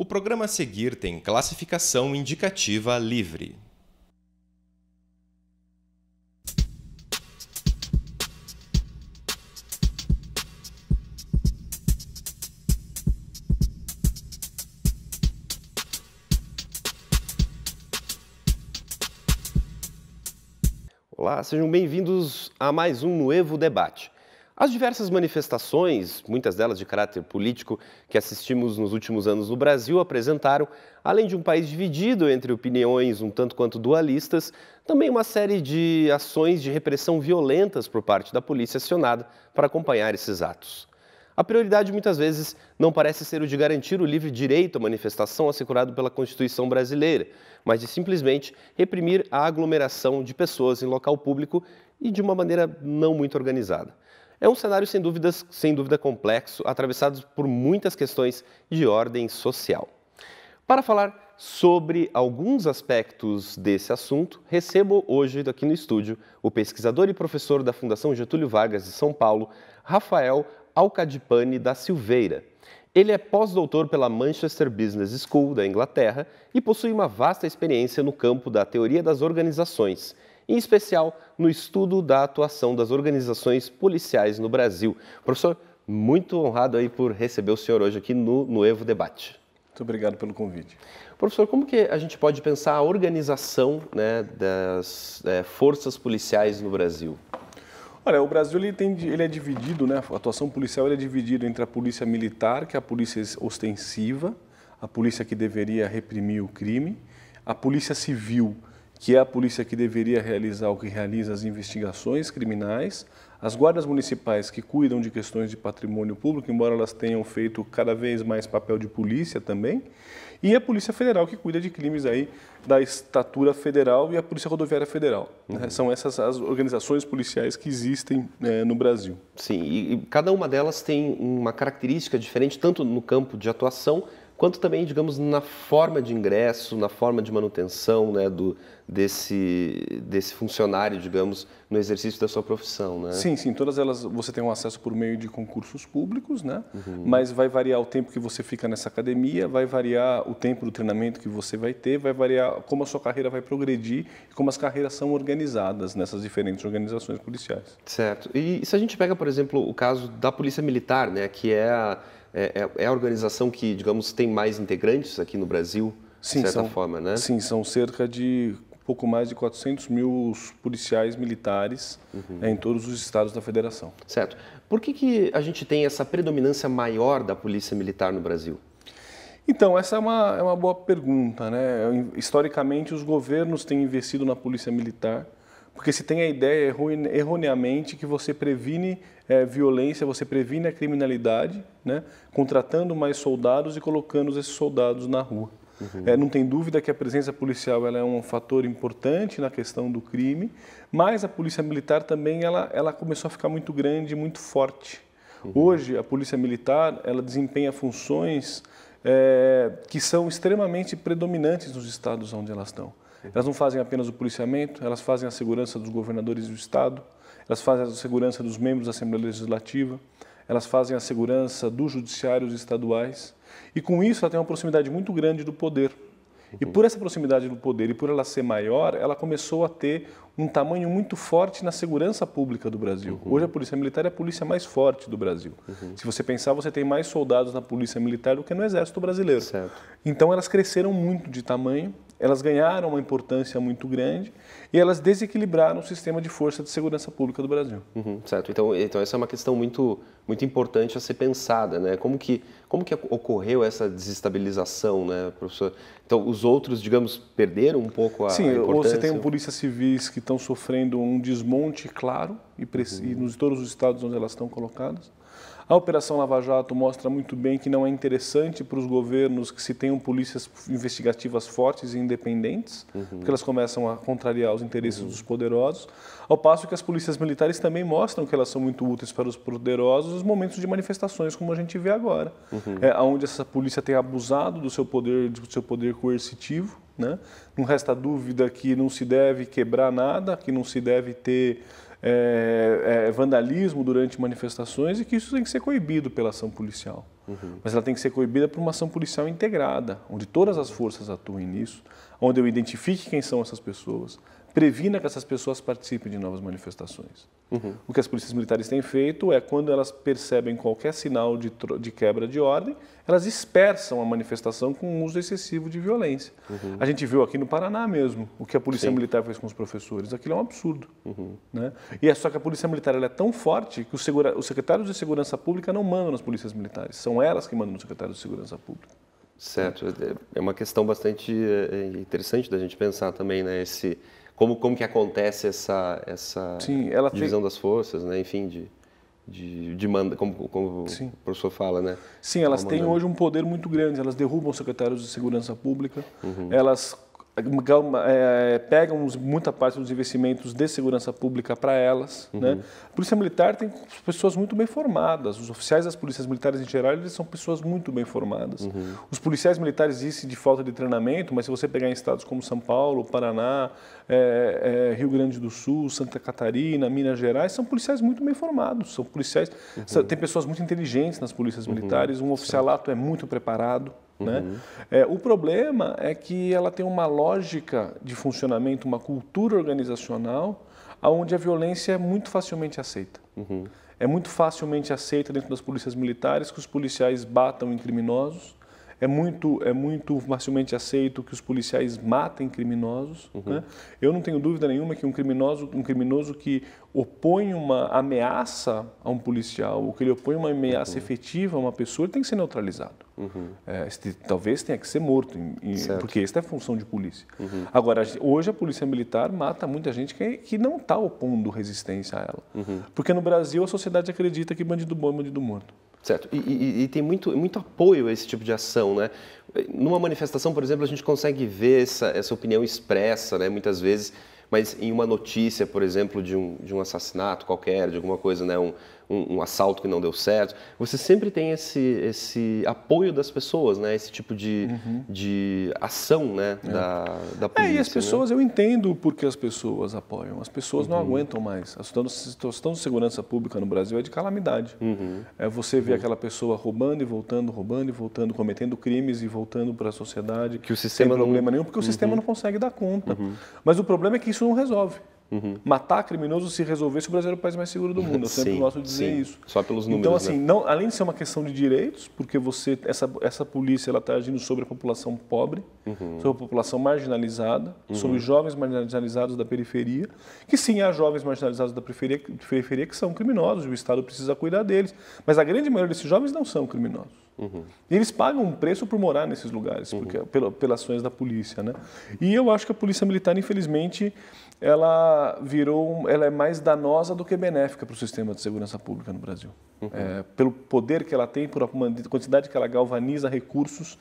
O programa a seguir tem classificação indicativa livre. Olá, sejam bem-vindos a mais um Novo Debate. As diversas manifestações, muitas delas de caráter político, que assistimos nos últimos anos no Brasil apresentaram, além de um país dividido entre opiniões um tanto quanto dualistas, também uma série de ações de repressão violentas por parte da polícia acionada para acompanhar esses atos. A prioridade muitas vezes não parece ser o de garantir o livre direito à manifestação assegurado pela Constituição brasileira, mas de simplesmente reprimir a aglomeração de pessoas em local público e de uma maneira não muito organizada. É um cenário sem, dúvidas, sem dúvida complexo, atravessado por muitas questões de ordem social. Para falar sobre alguns aspectos desse assunto, recebo hoje aqui no estúdio o pesquisador e professor da Fundação Getúlio Vargas de São Paulo, Rafael Alcadipani da Silveira. Ele é pós-doutor pela Manchester Business School da Inglaterra e possui uma vasta experiência no campo da teoria das organizações em especial no estudo da atuação das organizações policiais no Brasil. Professor, muito honrado aí por receber o senhor hoje aqui no Evo Debate. Muito obrigado pelo convite. Professor, como que a gente pode pensar a organização né, das é, forças policiais no Brasil? Olha, o Brasil ele, tem, ele é dividido, né? A atuação policial é dividida entre a polícia militar, que é a polícia ostensiva, a polícia que deveria reprimir o crime, a polícia civil, que é a polícia que deveria realizar o que realiza as investigações criminais, as guardas municipais que cuidam de questões de patrimônio público, embora elas tenham feito cada vez mais papel de polícia também, e a Polícia Federal que cuida de crimes aí da estatura federal e a Polícia Rodoviária Federal. Né? Uhum. São essas as organizações policiais que existem é, no Brasil. Sim, e, e cada uma delas tem uma característica diferente, tanto no campo de atuação quanto também, digamos, na forma de ingresso, na forma de manutenção né, do, desse, desse funcionário, digamos, no exercício da sua profissão. Né? Sim, sim, todas elas você tem um acesso por meio de concursos públicos, né? Uhum. mas vai variar o tempo que você fica nessa academia, vai variar o tempo do treinamento que você vai ter, vai variar como a sua carreira vai progredir e como as carreiras são organizadas nessas diferentes organizações policiais. Certo. E se a gente pega, por exemplo, o caso da Polícia Militar, né, que é a é, é, é, a organização que, digamos, tem mais integrantes aqui no Brasil, sim, de certa são, forma, né? Sim, são cerca de pouco mais de 400 mil policiais militares uhum. é, em todos os estados da federação. Certo. Por que, que a gente tem essa predominância maior da polícia militar no Brasil? Então, essa é uma, é uma boa pergunta. Né? Historicamente, os governos têm investido na polícia militar porque se tem a ideia erroneamente que você previne é, violência, você previne a criminalidade, né? contratando mais soldados e colocando esses soldados na rua. Uhum. É, não tem dúvida que a presença policial ela é um fator importante na questão do crime, mas a polícia militar também ela, ela começou a ficar muito grande, muito forte. Uhum. Hoje a polícia militar ela desempenha funções é, que são extremamente predominantes nos estados onde elas estão. Elas não fazem apenas o policiamento, elas fazem a segurança dos governadores do Estado, elas fazem a segurança dos membros da Assembleia Legislativa, elas fazem a segurança dos judiciários estaduais. E com isso, ela tem uma proximidade muito grande do poder. E uhum. por essa proximidade do poder e por ela ser maior, ela começou a ter um tamanho muito forte na segurança pública do Brasil. Uhum. Hoje a Polícia Militar é a polícia mais forte do Brasil. Uhum. Se você pensar, você tem mais soldados na Polícia Militar do que no Exército Brasileiro. Certo. Então elas cresceram muito de tamanho elas ganharam uma importância muito grande e elas desequilibraram o sistema de força de segurança pública do Brasil. Uhum, certo. Então, então essa é uma questão muito, muito importante a ser pensada, né? Como que, como que ocorreu essa desestabilização, né, professor? Então, os outros, digamos, perderam um pouco a, Sim, importância? Sim, você tem polícias civis que estão sofrendo um desmonte claro e, uhum. e nos todos os estados onde elas estão colocadas. A Operação Lava Jato mostra muito bem que não é interessante para os governos que se tenham polícias investigativas fortes e independentes, uhum. porque elas começam a contrariar os interesses uhum. dos poderosos, ao passo que as polícias militares também mostram que elas são muito úteis para os poderosos nos momentos de manifestações, como a gente vê agora, uhum. é, onde essa polícia tem abusado do seu poder, do seu poder coercitivo, né? Não resta dúvida que não se deve quebrar nada, que não se deve ter é, é, vandalismo durante manifestações e que isso tem que ser coibido pela ação policial. Uhum. Mas ela tem que ser coibida por uma ação policial integrada, onde todas as forças atuem nisso, onde eu identifique quem são essas pessoas, previna que essas pessoas participem de novas manifestações. Uhum. O que as polícias militares têm feito é, quando elas percebem qualquer sinal de, de quebra de ordem, elas dispersam a manifestação com um uso excessivo de violência. Uhum. A gente viu aqui no Paraná mesmo o que a polícia Sim. militar fez com os professores. Aquilo é um absurdo. Uhum. Né? E é só que a polícia militar é tão forte que os, segura, os secretários de segurança pública não mandam nas polícias militares. São elas que mandam nos secretários de segurança pública. Certo. É, é uma questão bastante é, interessante da gente pensar também, né? Esse como como que acontece essa essa Sim, divisão tem... das forças, né? Enfim, de de, de manda, como, como Sim. o professor fala, né? Sim, elas têm hoje um poder muito grande. Elas derrubam secretários de segurança pública, uhum. elas é, pegam muita parte dos investimentos de segurança pública para elas. Uhum. Né? A Polícia Militar tem pessoas muito bem formadas. Os oficiais das polícias militares em geral eles são pessoas muito bem formadas. Uhum. Os policiais militares dizem de falta de treinamento, mas se você pegar em estados como São Paulo, Paraná, é, é, Rio Grande do Sul, Santa Catarina, Minas Gerais, são policiais muito bem formados. São policiais, uhum. tem pessoas muito inteligentes nas polícias uhum. militares. Um oficialato é muito preparado. Né? Uhum. Né? É, o problema é que ela tem uma lógica de funcionamento, uma cultura organizacional, onde a violência é muito facilmente aceita. Uhum. É muito facilmente aceita dentro das polícias militares que os policiais batam em criminosos, é muito, é muito facilmente aceito que os policiais matem criminosos. Uhum. Né? Eu não tenho dúvida nenhuma que um criminoso, um criminoso que opõe uma ameaça a um policial, ou que ele opõe uma ameaça uhum. efetiva a uma pessoa, ele tem que ser neutralizado. Uhum. É, este, talvez tenha que ser morto, em, em, porque esta é a função de polícia. Uhum. Agora, hoje a polícia militar mata muita gente que, que não está opondo resistência a ela. Uhum. Porque no Brasil a sociedade acredita que bandido bom é bandido morto. Certo. E, e, e, tem muito, muito apoio a esse tipo de ação, né? Numa manifestação, por exemplo, a gente consegue ver essa, essa opinião expressa, né? Muitas vezes, mas em uma notícia, por exemplo, de um, de um assassinato qualquer, de alguma coisa, né? Um, um, um, assalto que não deu certo. Você sempre tem esse, esse apoio das pessoas, né? Esse tipo de, uhum. de ação né? É. Da, da polícia. É, e as né? pessoas, né? eu entendo porque as pessoas apoiam. As pessoas uhum. não aguentam mais. A situação de segurança pública no Brasil é de calamidade. Uhum. É você vê uhum. aquela pessoa roubando e voltando, roubando e voltando, cometendo crimes e voltando para a sociedade. Que o sistema sem problema não... nenhum, porque o uhum. sistema não consegue dar conta. Uhum. Mas o problema é que isso não resolve. Uhum. Matar criminoso se resolvesse, o Brasil era é o país mais seguro do mundo. Eu sempre sim, gosto de dizer sim. isso. Só pelos então, números. Então, assim, né? não, além de ser uma questão de direitos, porque você essa, essa polícia está agindo sobre a população pobre, uhum. sobre a população marginalizada, uhum. sobre os jovens marginalizados da periferia, que sim, há jovens marginalizados da periferia, periferia que são criminosos, o Estado precisa cuidar deles. Mas a grande maioria desses jovens não são criminosos. Uhum. E eles pagam um preço por morar nesses lugares, porque, uhum. pelas ações da polícia. Né? E eu acho que a polícia militar, infelizmente, ela virou, ela é mais danosa do que benéfica para o sistema de segurança pública no Brasil. Uhum. É, pelo poder que ela tem, por quantidade que ela galvaniza recursos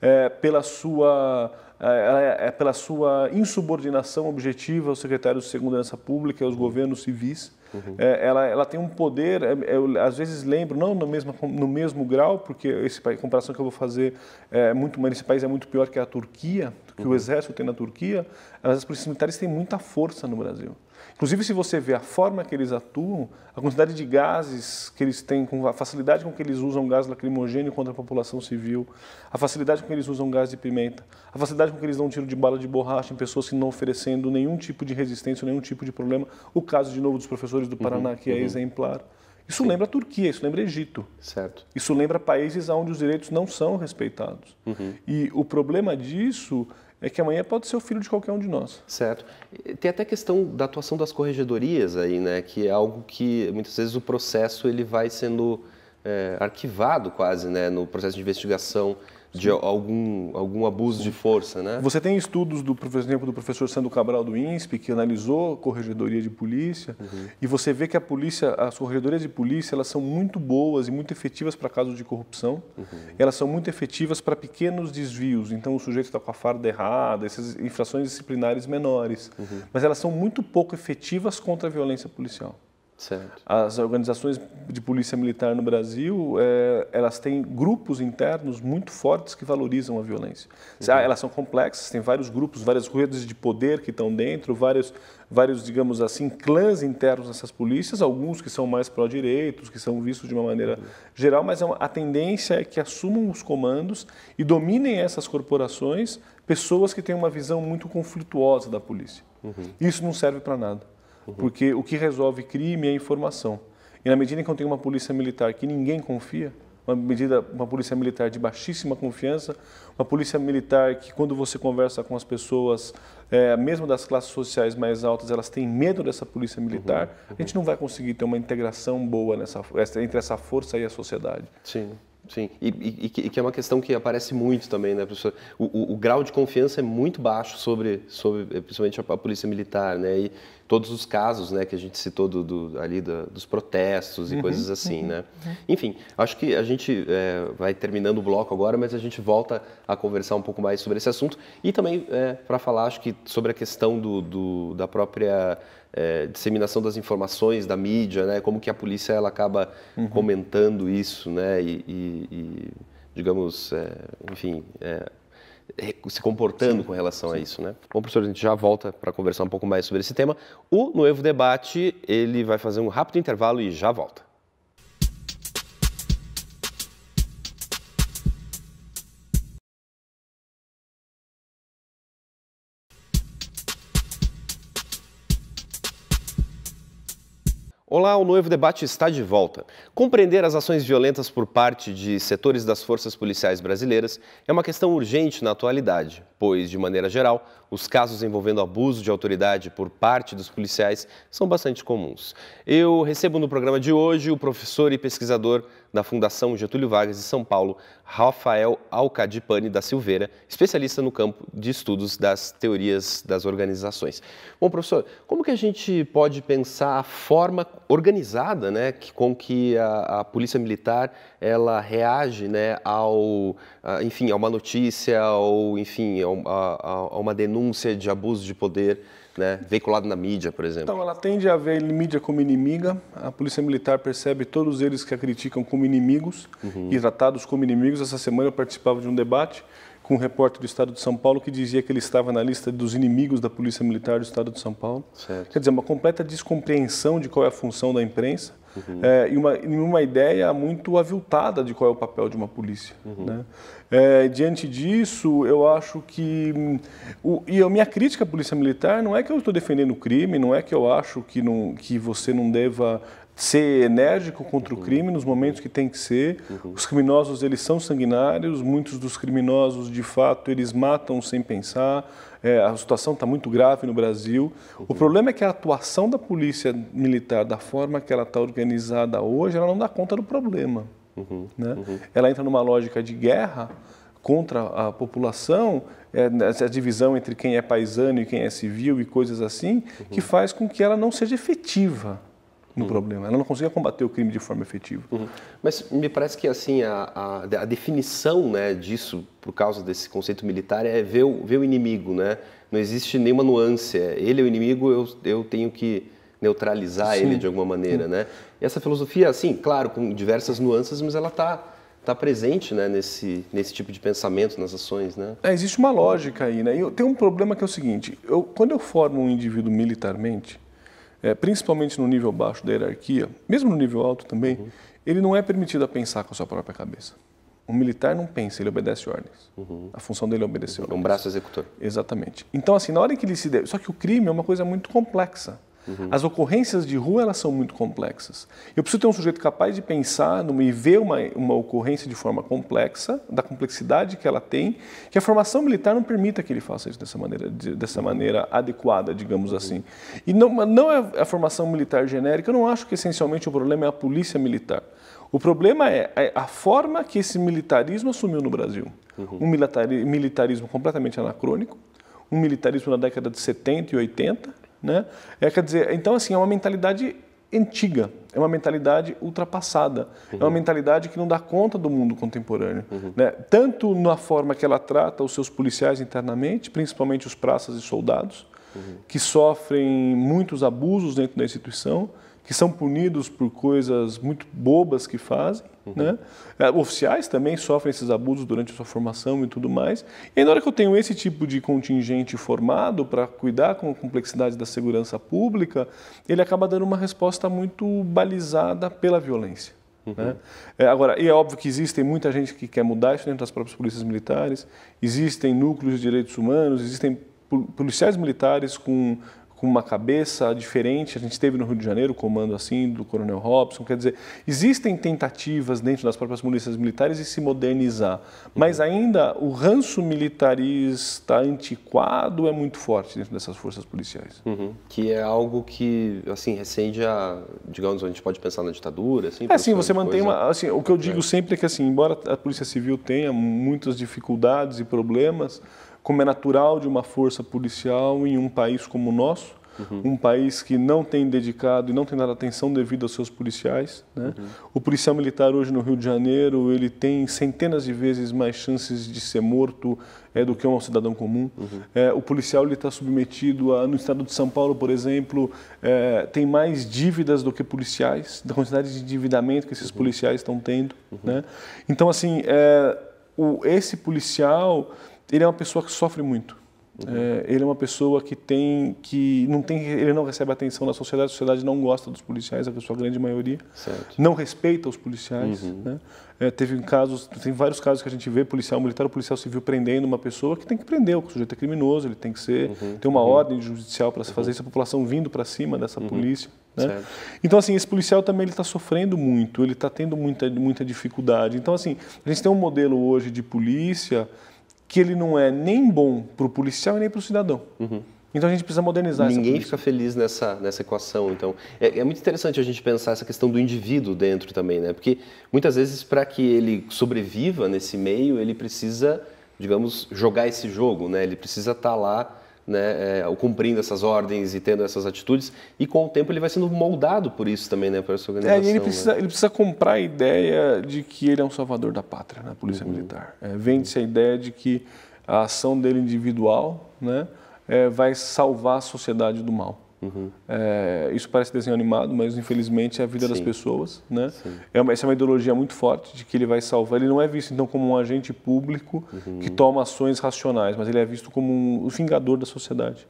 é, pela sua é, é, é, pela sua insubordinação objetiva aos secretários de Segurança Pública e aos governos civis. Uhum. É, ela, ela tem um poder, é, eu, às vezes lembro, não no mesmo, no mesmo grau, porque esse a comparação que eu vou fazer é muito, mas esse país é muito pior que a Turquia, que uhum. o exército tem na Turquia, mas as polícias militares têm muita força no Brasil. Inclusive, se você vê a forma que eles atuam, a quantidade de gases que eles têm, a facilidade com que eles usam gás lacrimogêneo contra a população civil, a facilidade com que eles usam gás de pimenta, a facilidade com que eles dão um tiro de bala de borracha em pessoas que não oferecendo nenhum tipo de resistência, nenhum tipo de problema. O caso, de novo, dos professores do Paraná, uhum, que é uhum. exemplar. Isso Sim. lembra a Turquia, isso lembra Egito. Certo. Isso lembra países onde os direitos não são respeitados. Uhum. E o problema disso é que amanhã pode ser o filho de qualquer um de nós. Certo. Tem até a questão da atuação das corregedorias aí, né? Que é algo que muitas vezes o processo ele vai sendo é, arquivado quase, né? No processo de investigação de algum, algum abuso de força, né? Você tem estudos, do, por exemplo, do professor Sandro Cabral do INSP, que analisou a corregedoria de polícia, uhum. e você vê que a polícia, as corregedorias de polícia, elas são muito boas e muito efetivas para casos de corrupção, uhum. elas são muito efetivas para pequenos desvios, então o sujeito está com a farda errada, essas infrações disciplinares menores, uhum. mas elas são muito pouco efetivas contra a violência policial. Certo. As organizações de polícia militar no Brasil, é, elas têm grupos internos muito fortes que valorizam a violência. Uhum. Elas são complexas, tem vários grupos, várias redes de poder que estão dentro, vários, vários digamos assim, clãs internos nessas polícias, alguns que são mais pró-direitos, que são vistos de uma maneira uhum. geral, mas é a tendência é que assumam os comandos e dominem essas corporações pessoas que têm uma visão muito conflituosa da polícia. Uhum. Isso não serve para nada. Uhum. Porque o que resolve crime é informação. E na medida em que eu tenho uma polícia militar que ninguém confia, uma medida, uma polícia militar de baixíssima confiança, uma polícia militar que quando você conversa com as pessoas, é, mesmo das classes sociais mais altas, elas têm medo dessa polícia militar. Uhum, uhum. A gente não vai conseguir ter uma integração boa nessa, entre essa força e a sociedade. Sim. Sim, e, e, e, que é uma questão que aparece muito também, né, professor? O, o, o grau de confiança é muito baixo sobre, sobre eh, principalmente a, a polícia militar, né? E, todos os casos né, que a gente citou do, do ali da, dos protestos e uhum, coisas assim. Uhum, né? Uhum. Enfim, acho que a gente é, vai terminando o bloco agora, mas a gente volta a conversar um pouco mais sobre esse assunto e também é, para falar, acho que sobre a questão do, do da própria é, disseminação das informações da mídia, né? como que a polícia ela acaba uhum. comentando isso né? e, e, e digamos, é, enfim é, se comportando Sim. com relação Sim. a isso, né? Bom, professor, a gente já volta para conversar um pouco mais sobre esse tema. O Noivo Debate, ele vai fazer um rápido intervalo e já volta. Olá, o Noivo Debate está de volta. Compreender as ações violentas por parte de setores das forças policiais brasileiras é uma questão urgente na atualidade, pois, de maneira geral, os casos envolvendo abuso de autoridade por parte dos policiais são bastante comuns. Eu recebo no programa de hoje o professor e pesquisador da Fundação Getúlio Vargas de São Paulo, Rafael Alcadipani da Silveira, especialista no campo de estudos das teorias das organizações. Bom, professor, como que a gente pode pensar a forma organizada né, com que a, a polícia militar ela reage né, ao, a, enfim, a uma notícia ou, enfim, a, a, a uma denúncia de abuso de poder né? veiculado na mídia, por exemplo? Então, ela tende a ver a mídia como inimiga. A Polícia Militar percebe todos eles que a criticam como inimigos uhum. e tratados como inimigos. Essa semana eu participava de um debate com um repórter do Estado de São Paulo que dizia que ele estava na lista dos inimigos da Polícia Militar do Estado de São Paulo. Certo. Quer dizer, uma completa descompreensão de qual é a função da imprensa. Uhum. É, e uma, uma ideia muito aviltada de qual é o papel de uma polícia. Uhum. Né? É, diante disso, eu acho que. Hum, o, e a minha crítica à polícia militar não é que eu estou defendendo o crime, não é que eu acho que, não, que você não deva ser enérgico contra o uhum. crime nos momentos que tem que ser. Uhum. Os criminosos, eles são sanguinários, muitos dos criminosos, de fato, eles matam sem pensar. É, a situação está muito grave no Brasil. O uhum. problema é que a atuação da polícia militar, da forma que ela está organizada hoje, ela não dá conta do problema. Uhum, né? Uhum. Ela entra numa lógica de guerra contra a população, é, essa divisão entre quem é paisano e quem é civil e coisas assim, uhum. que faz com que ela não seja efetiva no uhum. problema. Ela não consiga combater o crime de forma efetiva. Uhum. Mas me parece que assim a, a, a definição né, disso, por causa desse conceito militar, é ver o, ver o inimigo. Né? Não existe nenhuma nuance. É, ele é o inimigo, eu, eu tenho que neutralizar Sim. ele de alguma maneira, né? E essa filosofia, assim, claro, com diversas nuances, mas ela está tá presente né, nesse, nesse tipo de pensamento, nas ações, né? É, existe uma lógica aí, né? E tem um problema que é o seguinte, eu, quando eu formo um indivíduo militarmente, é, principalmente no nível baixo da hierarquia, mesmo no nível alto também, uhum. ele não é permitido a pensar com a sua própria cabeça. Um militar não pensa, ele obedece ordens. Uhum. A função dele é obedecer ordens. É um braço executor. Exatamente. Então, assim, na hora que ele se deve. Só que o crime é uma coisa muito complexa. Uhum. As ocorrências de rua elas são muito complexas. Eu preciso ter um sujeito capaz de pensar numa, e ver uma, uma ocorrência de forma complexa, da complexidade que ela tem, que a formação militar não permita que ele faça isso dessa maneira, de, dessa maneira adequada, digamos uhum. assim. E não, não é a formação militar genérica, eu não acho que essencialmente o problema é a polícia militar. O problema é, é a forma que esse militarismo assumiu no Brasil. Uhum. Um militarismo completamente anacrônico, um militarismo na década de 70 e 80, né? É, quer dizer, então, assim, é uma mentalidade antiga, é uma mentalidade ultrapassada, uhum. é uma uhum. mentalidade que não dá conta do mundo contemporâneo. Uhum. Né? Tanto na forma que ela trata os seus policiais internamente, principalmente os praças e soldados, uhum. que sofrem muitos abusos dentro da instituição, que são punidos por coisas muito bobas que fazem, uhum. né? É, oficiais também sofrem esses abusos durante a sua formação e tudo mais. E na hora que eu tenho esse tipo de contingente formado para cuidar com a complexidade da segurança pública, ele acaba dando uma resposta muito balizada pela violência. Uhum. Né? É, agora, e é óbvio que existem muita gente que quer mudar isso dentro das próprias polícias militares, existem núcleos de direitos humanos, existem policiais militares com com uma cabeça diferente. A gente teve no Rio de Janeiro comando assim do Coronel Robson. Quer dizer, existem tentativas dentro das próprias polícias militares de se modernizar, mas ainda o ranço militarista antiquado é muito forte dentro dessas forças policiais. Uhum. Que é algo que, assim, recende a, digamos, a gente pode pensar na ditadura, assim. É, assim, você mantém coisa... uma, assim, o que eu é. digo é. sempre é que assim, embora a polícia civil tenha muitas dificuldades e problemas, como é natural de uma força policial em um país como o nosso, uhum. um país que não tem dedicado e não tem dado atenção devida aos seus policiais. Né? Uhum. O policial militar hoje no Rio de Janeiro ele tem centenas de vezes mais chances de ser morto é, do que um cidadão comum. Uhum. É, o policial ele está submetido a, no estado de São Paulo, por exemplo, é, tem mais dívidas do que policiais, da quantidade de endividamento que esses uhum. policiais estão tendo. Uhum. Né? Então assim é, o, esse policial ele é uma pessoa que sofre muito. Uhum. É, ele é uma pessoa que tem que não tem ele não recebe atenção da sociedade, a sociedade não gosta dos policiais, a sua grande maioria, certo. não respeita os policiais. Uhum. Né? É, teve casos, tem vários casos que a gente vê policial militar, ou policial civil prendendo uma pessoa que tem que prender, o sujeito é criminoso, ele tem que ser uhum. ter uma uhum. ordem judicial para se fazer uhum. isso, a população vindo para cima dessa uhum. polícia. Né? Então, assim, esse policial também está sofrendo muito, ele está tendo muita, muita dificuldade. Então, assim, a gente tem um modelo hoje de polícia que ele não é nem bom para o policial e nem para o cidadão. Uhum. Então a gente precisa modernizar Ninguém essa fica feliz nessa, nessa equação, então. É, é, muito interessante a gente pensar essa questão do indivíduo dentro também, né? Porque muitas vezes, para que ele sobreviva nesse meio, ele precisa, digamos, jogar esse jogo, né? Ele precisa estar tá lá né, é, cumprindo essas ordens e tendo essas atitudes, e com o tempo ele vai sendo moldado por isso também, né, por essa é, organização. É, ele, precisa, né? ele precisa comprar a ideia de que ele é um salvador da pátria na né, Polícia uhum. Militar. É, Vende-se a ideia de que a ação dele individual né, é, vai salvar a sociedade do mal. Uhum. É, isso parece desenho animado, mas infelizmente é a vida Sim. das pessoas, né? É uma, essa é uma ideologia muito forte de que ele vai salvar. Ele não é visto então como um agente público uhum. que toma ações racionais, mas ele é visto como um, o vingador da sociedade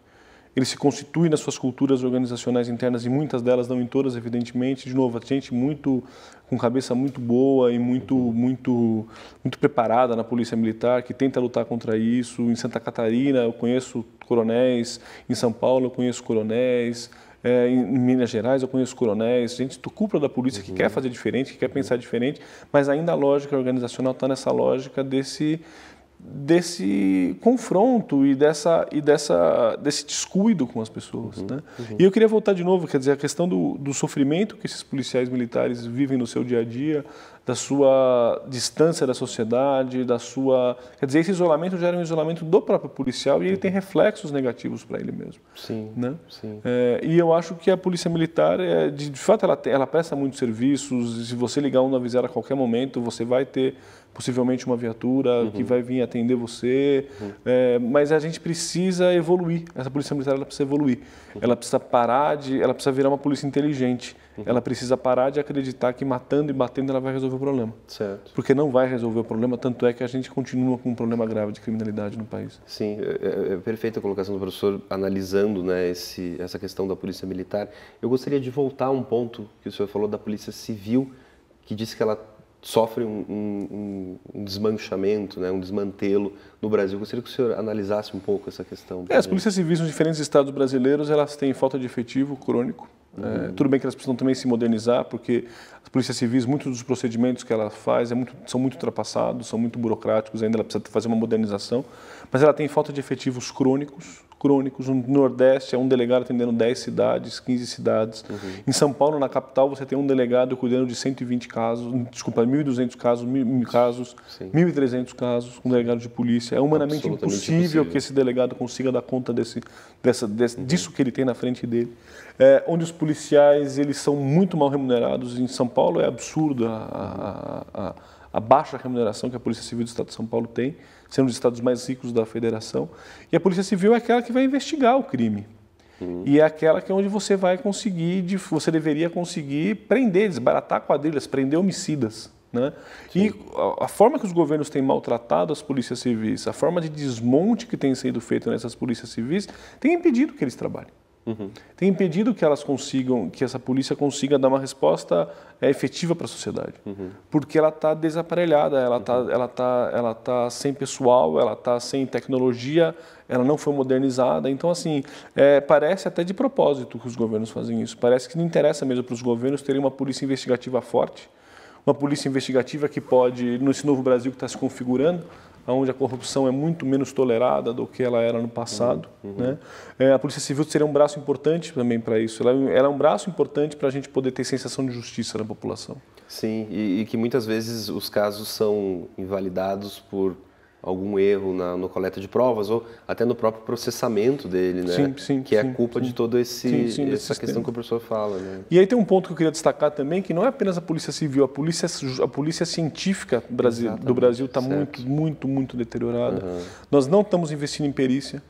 ele se constitui nas suas culturas organizacionais internas e muitas delas, não em todas, evidentemente. De novo, a gente muito com cabeça muito boa e muito muito muito preparada na polícia militar que tenta lutar contra isso. Em Santa Catarina eu conheço coronéis, em São Paulo eu conheço coronéis, é, em Minas Gerais eu conheço coronéis, gente do cúpula da polícia uhum. que quer fazer diferente, que quer pensar diferente, mas ainda a lógica organizacional está nessa lógica desse desse confronto e dessa e dessa desse descuido com as pessoas, uhum, né? Uhum. E eu queria voltar de novo, quer dizer, a questão do, do sofrimento que esses policiais militares vivem no seu dia a dia, da sua distância da sociedade, da sua. Quer dizer, esse isolamento gera um isolamento do próprio policial e ele tem reflexos negativos para ele mesmo. Sim. Né? sim. É, e eu acho que a polícia militar, é, de, de, fato, ela, ela presta muitos serviços. Se você ligar um avisar a qualquer momento, você vai ter possivelmente uma viatura uhum. que vai vir atender você. Uhum. É, mas a gente precisa evoluir. Essa polícia militar ela precisa evoluir. Uhum. Ela precisa parar de. Ela precisa virar uma polícia inteligente Uhum. Ela precisa parar de acreditar que matando e batendo ela vai resolver o problema. Certo. Porque não vai resolver o problema, tanto é que a gente continua com um problema grave de criminalidade no país. Sim, é, é, é perfeita a colocação do professor analisando né, esse, essa questão da polícia militar. Eu gostaria de voltar a um ponto que o senhor falou da polícia civil, que disse que ela sofre um, um, um, desmanchamento, né, um desmantelo no Brasil. Gostaria que o senhor analisasse um pouco essa questão. É, as polícias civis nos diferentes estados brasileiros elas têm falta de efetivo crônico, é, tudo bem que elas precisam também se modernizar, porque as polícias civis, muitos dos procedimentos que ela faz é muito, são muito ultrapassados, são muito burocráticos ainda, ela precisa fazer uma modernização, mas ela tem falta de efetivos crônicos, crônicos. No Nordeste é um delegado atendendo 10 cidades, 15 cidades. Uhum. Em São Paulo, na capital, você tem um delegado cuidando de 120 casos, desculpa, 1.200 casos, 1.000 casos, 1.300 casos, um delegado de polícia. É humanamente impossível, impossível, que esse delegado consiga dar conta desse, dessa, desse, uhum. disso que ele tem na frente dele. É, onde os policiais eles são muito mal remunerados em São Paulo é absurdo a, a, a, a, baixa remuneração que a Polícia Civil do Estado de São Paulo tem, sendo um dos estados mais ricos da federação. E a Polícia Civil é aquela que vai investigar o crime. Uhum. E é aquela que é onde você vai conseguir, você deveria conseguir prender, desbaratar quadrilhas, prender homicidas. Né? E a, forma que os governos têm maltratado as polícias civis, a forma de desmonte que tem sido feito nessas polícias civis, tem impedido que eles trabalhem. Uhum. Tem impedido que elas consigam, que essa polícia consiga dar uma resposta é, efetiva para a sociedade, uhum. porque ela está desaparelhada, ela está, uhum. ela tá, ela tá sem pessoal, ela está sem tecnologia, ela não foi modernizada. Então assim, é, parece até de propósito que os governos fazem isso. Parece que não interessa mesmo para os governos terem uma polícia investigativa forte, uma polícia investigativa que pode, nesse novo Brasil que está se configurando, onde a corrupção é muito menos tolerada do que ela era no passado. Uhum. uhum. Né? É, a Polícia Civil seria um braço importante também para isso. Ela, ela, é um braço importante para a gente poder ter sensação de justiça na população. Sim, e, e que muitas vezes os casos são invalidados por algum erro na no coleta de provas ou até no próprio processamento dele, né? Sim, sim, que é sim, a culpa de todo esse essa questão que o professor fala. Né? E aí tem um ponto que eu queria destacar também que não é apenas a polícia civil, a polícia a polícia científica do Brasil, do Brasil está muito muito muito deteriorada. Uhum. Nós não estamos investindo em perícia.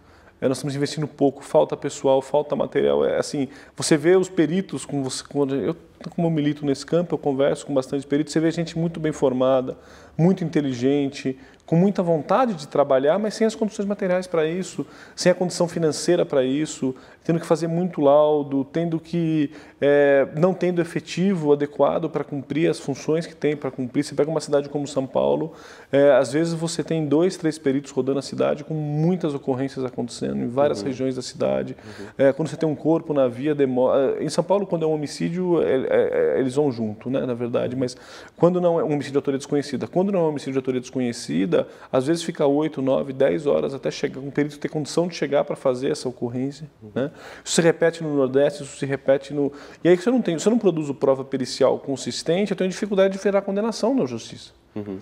É, nós estamos investindo pouco, falta pessoal, falta material. É assim, você vê os peritos com você quando eu como eu milito nesse campo, eu converso com bastante peritos, você vê gente muito bem formada, muito inteligente, com muita vontade de trabalhar, mas sem as condições materiais para isso, sem a condição financeira para isso, tendo que fazer muito laudo, tendo que é, não tendo efetivo adequado para cumprir as funções que tem para cumprir. Você pega uma cidade como São Paulo, é, às vezes você tem dois, três peritos rodando a cidade com muitas ocorrências acontecendo em várias uhum. regiões da cidade. Uhum. É, quando você tem um corpo na via, demora. Em São Paulo, quando é um homicídio, é, é, é, eles vão junto, né, na verdade, mas quando não é um homicídio de autoria desconhecida, quando não é um homicídio de autoria desconhecida, às vezes fica 8, 9, 10 horas até chegar, um perito ter condição de chegar para fazer essa ocorrência. Né? Isso se repete no Nordeste, isso se repete no. E aí você não tem, você não produz prova pericial consistente, eu tenho dificuldade de gerar condenação na justiça. Uhum.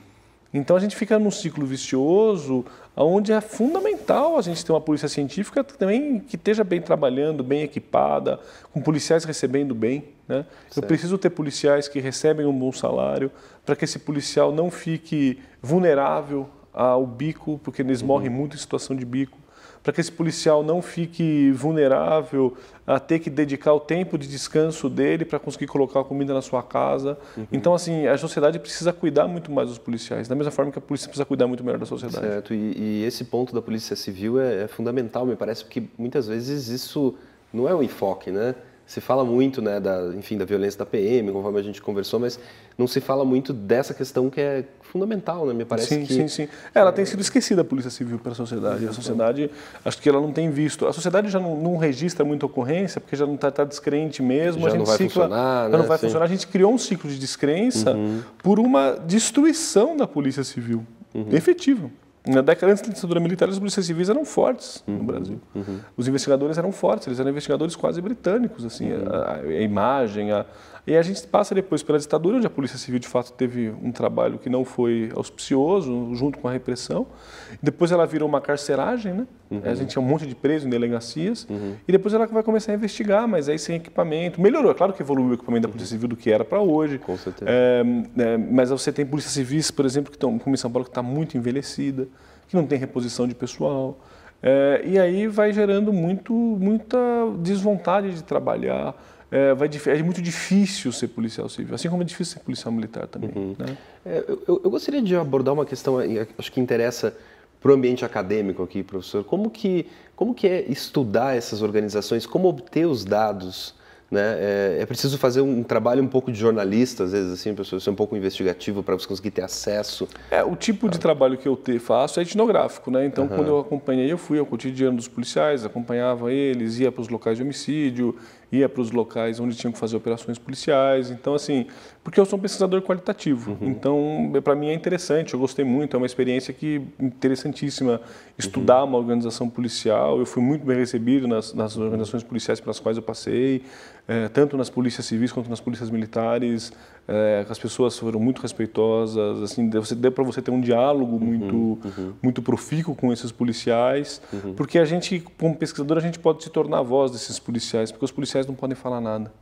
Então a gente fica num ciclo vicioso, onde é fundamental a gente ter uma polícia científica também que esteja bem trabalhando, bem equipada, com policiais recebendo bem. Né? Eu preciso ter policiais que recebem um bom salário para que esse policial não fique vulnerável ao bico, porque eles uhum. morrem muito em situação de bico, para que esse policial não fique vulnerável a ter que dedicar o tempo de descanso dele para conseguir colocar a comida na sua casa. Uhum. Então, assim, a sociedade precisa cuidar muito mais dos policiais, da mesma forma que a polícia precisa cuidar muito melhor da sociedade. Certo, e, e esse ponto da polícia civil é, é fundamental, me parece, porque muitas vezes isso não é um enfoque, né? se fala muito, né, da, enfim, da violência da PM, conforme a gente conversou, mas não se fala muito dessa questão que é fundamental, né? Me parece sim, que sim, sim. É, ela é... tem sido esquecida a Polícia Civil pela sociedade. Exatamente. A sociedade, acho que ela não tem visto. A sociedade já não, não registra muita ocorrência porque já não está tá descrente mesmo. Já a gente não vai cicla, funcionar, né? Não vai sim. funcionar. A gente criou um ciclo de descrença uhum. por uma destruição da Polícia Civil, uhum. efetiva. Na década antes da ditadura militar, os policiais civis eram fortes uhum. no Brasil. Uhum. Os investigadores eram fortes, eles eram investigadores quase britânicos, assim, uhum. a, a, imagem, a, e a gente passa depois pela ditadura, onde a Polícia Civil de fato teve um trabalho que não foi auspicioso, junto com a repressão. Depois ela virou uma carceragem, né? Uhum. A gente tinha um monte de presos em delegacias. Uhum. E depois ela vai começar a investigar, mas aí sem equipamento. Melhorou, é claro que evoluiu o equipamento da uhum. Polícia Civil do que era para hoje. Com certeza. É, é, mas você tem polícias civis, por exemplo, que estão, como em São Paulo, que está muito envelhecida, que não tem reposição de pessoal. É, e aí vai gerando muito, muita desvontade de trabalhar é, vai, é muito difícil ser policial civil, assim como é difícil ser policial militar também. Uhum. Né? É, eu, eu, gostaria de abordar uma questão, é, é, acho que interessa para o ambiente acadêmico aqui, professor. Como que, como que é estudar essas organizações, como obter os dados? Né? É, é preciso fazer um trabalho um pouco de jornalista, às vezes, assim, professor, ser um pouco investigativo para você conseguir ter acesso. É, o tipo ah. de trabalho que eu te, faço é etnográfico, né? Então, uhum. quando eu acompanhei, eu fui ao cotidiano dos policiais, acompanhava eles, ia para os locais de homicídio, ia para os locais onde tinham que fazer operações policiais. Então, assim, porque eu sou um pesquisador qualitativo, uhum. então para mim é interessante, eu gostei muito, é uma experiência que interessantíssima estudar uhum. uma organização policial. Eu fui muito bem recebido nas, nas organizações policiais pelas quais eu passei é, tanto nas polícias civis quanto nas polícias militares. É, as pessoas foram muito respeitosas, assim, você deu para você ter um diálogo uhum, muito, uhum. muito profícuo com esses policiais, uhum. porque a gente, como pesquisador, a gente pode se tornar a voz desses policiais, porque os policiais não podem falar nada.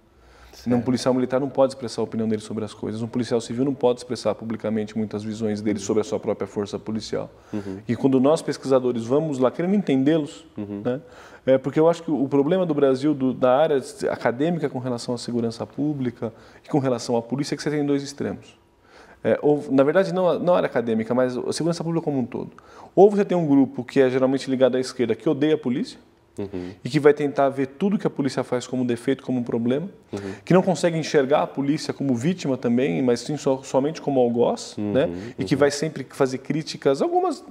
Certo. É. Um policial militar não pode expressar a opinião dele sobre as coisas. Um policial civil não pode expressar publicamente muitas visões dele sobre a sua própria força policial. Uhum. E quando nós, pesquisadores, vamos lá querendo entendê-los, uhum. né? É, porque eu acho que o problema do Brasil, do, da área acadêmica com relação à segurança pública e com relação à polícia, é que você tem dois extremos. É, ou, na verdade, não, não a área acadêmica, mas a segurança pública como um todo. Ou você tem um grupo que é geralmente ligado à esquerda, que odeia a polícia, Uhum. E que vai tentar ver tudo que a polícia faz como defeito, como problema, uhum. que não consegue enxergar a polícia como vítima também, mas sim so, somente como algoz, né? Uhum, e que uhum. vai sempre fazer críticas, algumas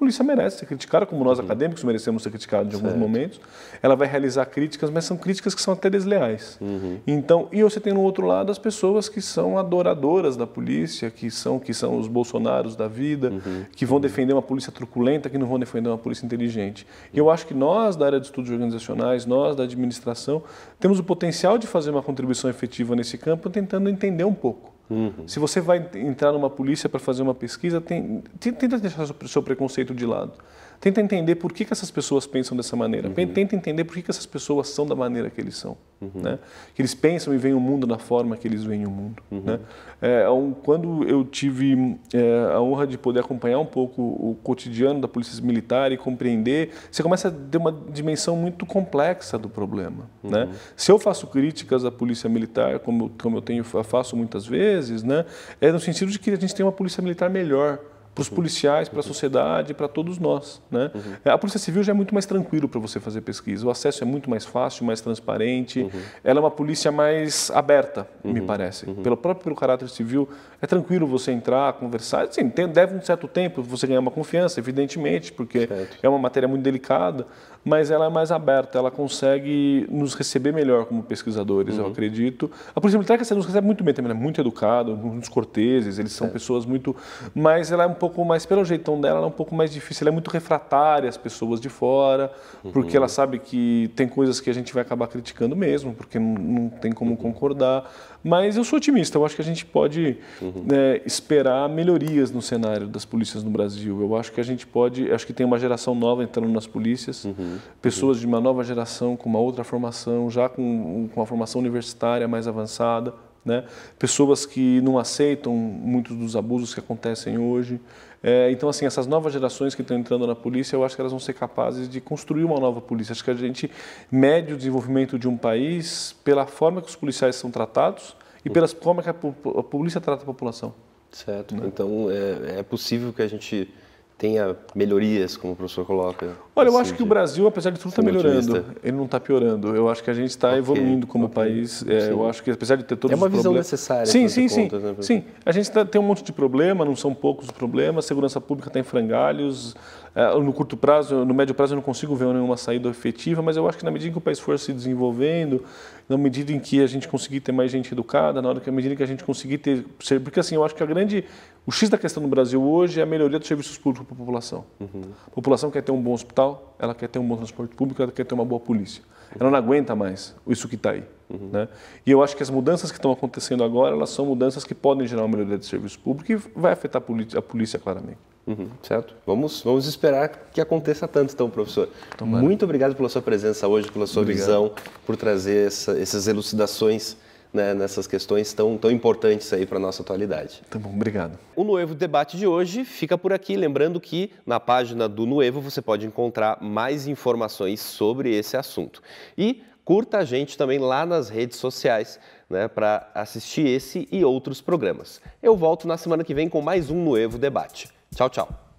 polícia merece ser criticada, como nós uhum. acadêmicos merecemos ser criticados em alguns momentos. Ela vai realizar críticas, mas são críticas que são até desleais. Uhum. Então, e você tem no outro lado as pessoas que são adoradoras da polícia, que são que são os bolsonaros da vida, uhum. que vão uhum. defender uma polícia truculenta, que não vão defender uma polícia inteligente. E eu acho que nós da área de estudos organizacionais, nós da administração, temos o potencial de fazer uma contribuição efetiva nesse campo, tentando entender um pouco Uhum. Se você vai entrar numa polícia para fazer uma pesquisa, tem, tenta deixar o seu preconceito de lado. Tenta entender por que, que essas pessoas pensam dessa maneira. Uhum. Tenta entender por que, que essas pessoas são da maneira que eles são. Uhum. Né? Que eles pensam e veem o mundo da forma que eles veem o mundo. Uhum. Né? É, é um, quando eu tive é, a honra de poder acompanhar um pouco o cotidiano da polícia militar e compreender, você começa a ter uma dimensão muito complexa do problema. Uhum. Né? Se eu faço críticas à polícia militar, como, como eu tenho, faço muitas vezes, né? é no sentido de que a gente tem uma polícia militar melhor para os uhum. policiais, para a uhum. sociedade, para todos nós. Né? Uhum. A Polícia Civil já é muito mais tranquilo para você fazer pesquisa. O acesso é muito mais fácil, mais transparente. Uhum. Ela é uma polícia mais aberta, uhum. me parece. Uhum. Pelo próprio pelo caráter civil, é tranquilo você entrar, conversar. Sim, tem, deve um certo tempo você ganhar uma confiança, evidentemente, porque certo. é uma matéria muito delicada, mas ela é mais aberta, ela consegue nos receber melhor como pesquisadores, eu acredito. A Polícia Militar que você nos recebe muito bem também, ela é muito educada, muito corteses, eles são certo. É. pessoas muito... Mas ela é um pouco mais, pelo jeitão dela, ela é um pouco mais difícil. Ela é muito refratária às pessoas de fora, uhum. porque ela sabe que tem coisas que a gente vai acabar criticando mesmo, porque não, não tem como uhum. concordar. Mas eu sou otimista, eu acho que a gente pode uhum. Né, esperar melhorias no cenário das polícias no Brasil. Eu acho que a gente pode, acho que tem uma geração nova entrando nas polícias, uhum. Uhum. pessoas de uma nova geração, com uma outra formação, já com, com a formação universitária mais avançada né? Pessoas que não aceitam muitos dos abusos que acontecem hoje. É, então, assim, essas novas gerações que estão entrando na polícia, eu acho que elas vão ser capazes de construir uma nova polícia. Acho que a gente mede o desenvolvimento de um país pela forma que os policiais são tratados e pela forma que a polícia trata a população. Certo. Né? Então, é, é possível que a gente tenha melhorias, como o professor coloca? Olha, assim, eu acho que o Brasil, apesar de tudo, está melhorando. Otimista. Ele não está piorando. Eu acho que a gente está okay, evoluindo como okay. país. É, eu acho que, apesar de ter todos os problemas... É uma visão necessária. Sim, sim, sim. Contas, né? Sim, a gente tá, tem um monte de problema, não são poucos os problemas. A segurança pública está em frangalhos. É, no curto prazo, no médio prazo, eu não consigo ver nenhuma saída efetiva, mas eu acho que na medida em que o país for se desenvolvendo, na medida em que a gente conseguir ter mais gente educada, na hora que, na medida em que a gente conseguir ter... Porque, assim, eu acho que a grande o X da questão no Brasil hoje é a melhoria dos serviços públicos para a população. Uhum. A população quer ter um bom hospital, ela quer ter um bom transporte público, ela quer ter uma boa polícia. Uhum. Ela não aguenta mais isso que está aí. Uhum. Né? E eu acho que as mudanças que estão acontecendo agora, elas são mudanças que podem gerar uma melhoria de serviço público e vai afetar a polícia, a polícia claramente. Uhum. certo. Vamos, vamos esperar que aconteça tanto, então, professor. Tomara. Muito obrigado pela sua presença hoje, pela sua obrigado. visão, por trazer essa, essas elucidações né, nessas questões tão, tão importantes aí para a nossa atualidade. Tá bom, obrigado. O Noevo Debate de hoje fica por aqui. Lembrando que na página do Noevo você pode encontrar mais informações sobre esse assunto. E curta a gente também lá nas redes sociais né, para assistir esse e outros programas. Eu volto na semana que vem com mais um Noevo Debate. Tchau, tchau.